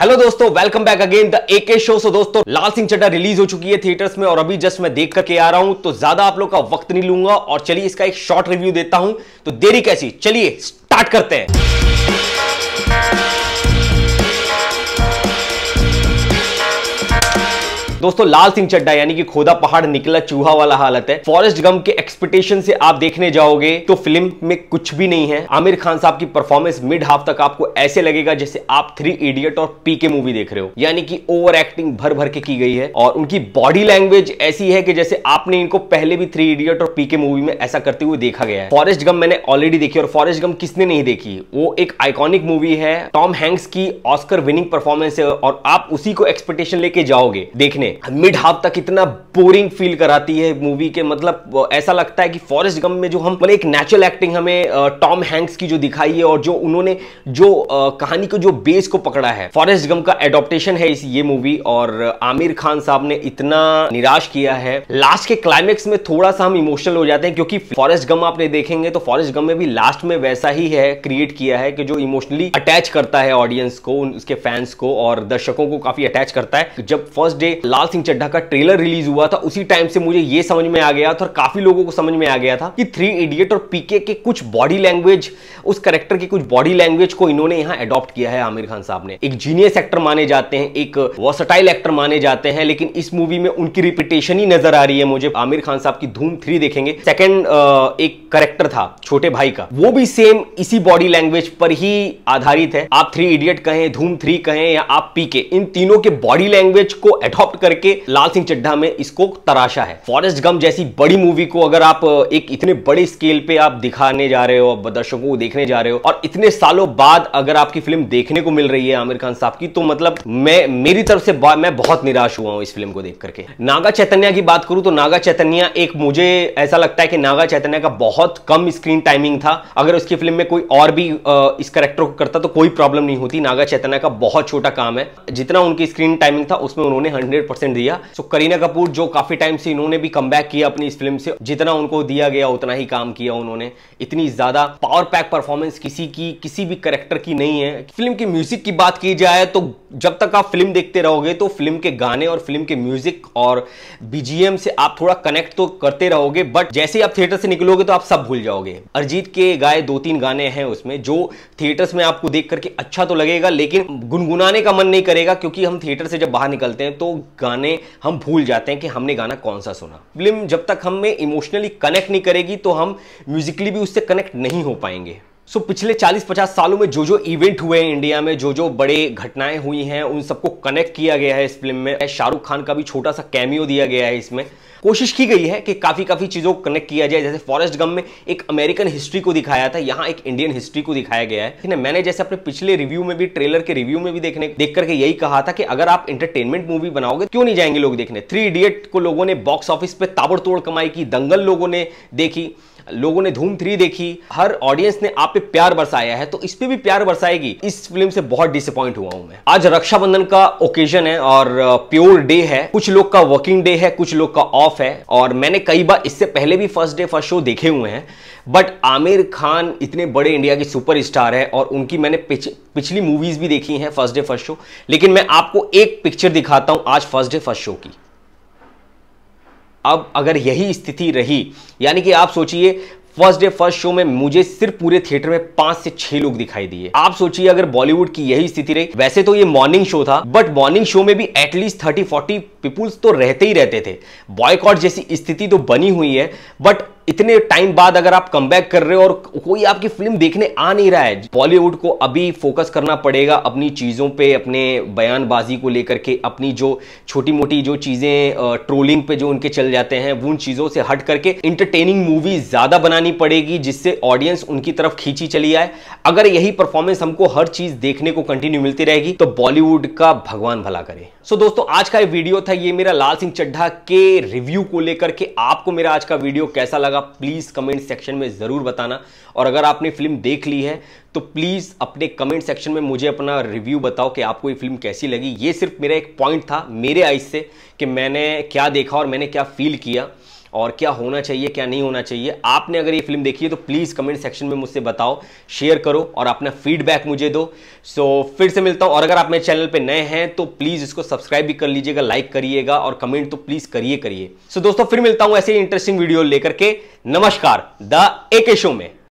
hello दोस्तों welcome back again the AK show so दोस्तों लाल सिंह चड्डा release हो चुकी है थिएटर्स में और अभी जस्ट मैं देख करके आ रहा हूं तो ज्यादा आप लोग का वक्त नहीं लूंगा और चलिए इसका एक शॉर्ट रिव्यू देता हूं तो देरी कैसी चलिए स्टार्ट करते हैं दोस्तों लाल सिंह चड्डा यानी कि खोदा पहाड़ निकला चूहा वाला हालत है फॉरेस्ट गम के एक्सपेक्टेशन से आप देखने जाओगे तो फिल्म में कुछ भी नहीं है आमिर खान साहब की परफॉर्मेंस मिड हाफ तक आपको ऐसे लगेगा जैसे आप थ्री इडियट और पी के मूवी देख रहे हो यानी कि ओवर एक्टिंग भर भर के की गई है और उनकी बॉडी लैंग्वेज ऐसी है कि जैसे आपने इनको पहले भी थ्री इडियट और पी के मूवी में ऐसा करते हुए देखा गया है फॉरेस्ट गम मैंने ऑलरेडी देखी और फॉरेस्ट गम किसने नहीं देखी वो एक आइकॉनिक मूवी है टॉम हैंक्स की ऑस्कर विनिंग परफॉर्मेंस है और आप उसी को एक्सपेक्टेशन लेके जाओगे देखने में मिड हाफ तक इतना बोरिंग फील कराती है मूवी के मतलब ऐसा लगता है कि फॉरेस्ट गम में जो हम मतलब एक नेचुरल एक्टिंग हमें टॉम हैंक्स की जो दिखाई है और जो उन्होंने जो कहानी को जो बेस को पकड़ा है फॉरेस्ट गम का एडोप्टेशन है इस ये मूवी और आमिर खान साहब ने इतना निराश किया है लास्ट के क्लाइमेक्स में थोड़ा सा हम इमोशनल हो जाते हैं क्योंकि फॉरेस्ट गम आपने देखेंगे तो फॉरेस्ट गम में भी लास्ट में वैसा ही है क्रिएट किया है कि जो इमोशनली अटैच करता है ऑडियंस को उसके फैंस को और दर्शकों को काफी अटैच करता है जब फर्स्ट डे लाल सिंह चड्ढा का ट्रेलर रिलीज हुआ था उसी टाइम से मुझे ये समझ में आ गया था और काफी लोगों को समझ में आ गया था कि थ्री इडियट और पीके के कुछ बॉडी लैंग्वेज उस करेक्टर की कुछ बॉडी लैंग्वेज को इन्होंने यहाँ अडॉप्ट किया है आमिर खान साहब ने एक जीनियस एक्टर माने जाते हैं एक वर्सटाइल एक्टर माने जाते हैं लेकिन इस मूवी में उनकी रिपीटेशन ही नजर आ रही है मुझे आमिर खान साहब की धूम थ्री देखेंगे सेकेंड एक करेक्टर था छोटे भाई का वो भी सेम इसी बॉडी लैंग्वेज पर ही आधारित है आप थ्री इडियट कहें धूम थ्री कहें या आप पीके इन तीनों के बॉडी लैंग्वेज को एडॉप्ट कर करके लाल सिंह चड्ढा में इसको तराशा है फॉरेस्ट गम जैसी बड़ी मूवी को अगर आप एक इतने बड़े स्केल पे आप दिखाने जा रहे हो दर्शकों को देखने जा रहे हो और इतने सालों बाद अगर आपकी फिल्म देखने को मिल रही है आमिर खान साहब की तो मतलब मैं मेरी तरफ से मैं बहुत निराश हुआ हूं इस फिल्म को देख करके नागा चैतन्य की बात करूं तो नागा चैतन्य एक मुझे ऐसा लगता है कि नागा चैतन्य का बहुत कम स्क्रीन टाइमिंग था अगर उसकी फिल्म में कोई और भी इस करेक्टर को करता तो कोई प्रॉब्लम नहीं होती नागा चैतन्य का बहुत छोटा काम है जितना उनकी स्क्रीन टाइमिंग था उसमें उन्होंने हंड्रेड परसेंट दिया सो करीना कपूर जो काफी टाइम से इन्होंने भी कम किया अपनी इस फिल्म से जितना उनको दिया गया उतना ही काम किया उन्होंने इतनी ज्यादा पावर पैक परफॉर्मेंस किसी की किसी भी करेक्टर की नहीं है फिल्म की म्यूजिक की बात की जाए तो जब तक आप फिल्म देखते रहोगे तो फिल्म के गाने और फिल्म के म्यूजिक और बीजीएम से आप थोड़ा कनेक्ट तो करते रहोगे बट जैसे ही आप थिएटर से निकलोगे तो आप सब भूल जाओगे अरिजीत के गाए दो तीन गाने हैं उसमें जो थिएटर्स में आपको देख करके अच्छा तो लगेगा लेकिन गुनगुनाने का मन नहीं करेगा क्योंकि हम थिएटर से जब बाहर निकलते हैं तो गाने हम भूल जाते हैं कि हमने गाना कौन सा सुना फिल्म जब तक हमें इमोशनली कनेक्ट नहीं करेगी तो हम म्यूजिकली भी उससे कनेक्ट नहीं हो पाएंगे सो so, पिछले 40-50 सालों में जो जो इवेंट हुए हैं इंडिया में जो जो बड़े घटनाएं हुई हैं उन सबको कनेक्ट किया गया है इस फिल्म में शाहरुख खान का भी छोटा सा कैमियो दिया गया है इसमें कोशिश की गई है कि काफ़ी काफ़ी चीज़ों को कनेक्ट किया जाए जैसे फॉरेस्ट गम में एक अमेरिकन हिस्ट्री को दिखाया था यहाँ एक इंडियन हिस्ट्री को दिखाया गया है ठीक है मैंने जैसे अपने पिछले रिव्यू में भी ट्रेलर के रिव्यू में भी देखने देख करके यही कहा था कि अगर आप इंटरटेनमेंट मूवी बनाओगे क्यों नहीं जाएंगे लोग देखने थ्री इडियट को लोगों ने बॉक्स ऑफिस पे ताबड़तोड़ कमाई की दंगल लोगों ने देखी लोगों ने धूम थ्री देखी हर ऑडियंस ने आप पे प्यार बरसाया है तो इस पे भी प्यार बरसाएगी इस फिल्म से बहुत डिसअपॉइंट हुआ हूं मैं आज रक्षाबंधन का ओकेजन है और प्योर डे है कुछ लोग का वर्किंग डे है कुछ लोग का ऑफ है और मैंने कई बार इससे पहले भी फर्स्ट डे फर्स्ट शो देखे हुए हैं बट आमिर खान इतने बड़े इंडिया के स्टार है और उनकी मैंने पिछ, पिछली मूवीज भी देखी हैं फर्स्ट डे फर्स्ट शो लेकिन मैं आपको एक पिक्चर दिखाता हूं आज फर्स्ट डे फर्स्ट शो की अब अगर यही स्थिति रही यानी कि आप सोचिए फर्स्ट डे फर्स्ट शो में मुझे सिर्फ पूरे थिएटर में पांच से छह लोग दिखाई दिए आप सोचिए अगर बॉलीवुड की यही स्थिति रही वैसे तो ये मॉर्निंग शो था बट मॉर्निंग शो में भी एटलीस्ट थर्टी फोर्टी पीपुल्स तो रहते ही रहते थे बॉयकॉट जैसी स्थिति तो बनी हुई है बट इतने टाइम बाद अगर आप कम कर रहे हो और कोई आपकी फिल्म देखने आ नहीं रहा है बॉलीवुड को अभी फोकस करना पड़ेगा अपनी चीज़ों पे अपने बयानबाजी को लेकर के अपनी जो छोटी मोटी जो चीज़ें ट्रोलिंग पे जो उनके चल जाते हैं उन चीज़ों से हट करके इंटरटेनिंग मूवी ज़्यादा बनानी पड़ेगी जिससे ऑडियंस उनकी तरफ खींची चली आए अगर यही परफॉर्मेंस हमको हर चीज़ देखने को कंटिन्यू मिलती रहेगी तो बॉलीवुड का भगवान भला करे सो so, दोस्तों आज का वीडियो था ये मेरा लाल सिंह चड्ढा के रिव्यू को लेकर के आपको मेरा आज का वीडियो कैसा लगा लगा प्लीज़ कमेंट सेक्शन में ज़रूर बताना और अगर आपने फिल्म देख ली है तो प्लीज़ अपने कमेंट सेक्शन में मुझे अपना रिव्यू बताओ कि आपको ये फिल्म कैसी लगी ये सिर्फ मेरा एक पॉइंट था मेरे आइज से कि मैंने क्या देखा और मैंने क्या फील किया और क्या होना चाहिए क्या नहीं होना चाहिए आपने अगर ये फिल्म देखी है तो प्लीज़ कमेंट सेक्शन में मुझसे बताओ शेयर करो और अपना फीडबैक मुझे दो सो so, फिर से मिलता हूं और अगर आप मेरे चैनल पे नए हैं तो प्लीज़ इसको सब्सक्राइब भी कर लीजिएगा लाइक करिएगा और कमेंट तो प्लीज़ करिए करिए सो so, दोस्तों फिर मिलता हूँ ऐसे ही इंटरेस्टिंग वीडियो लेकर के नमस्कार द एके शो में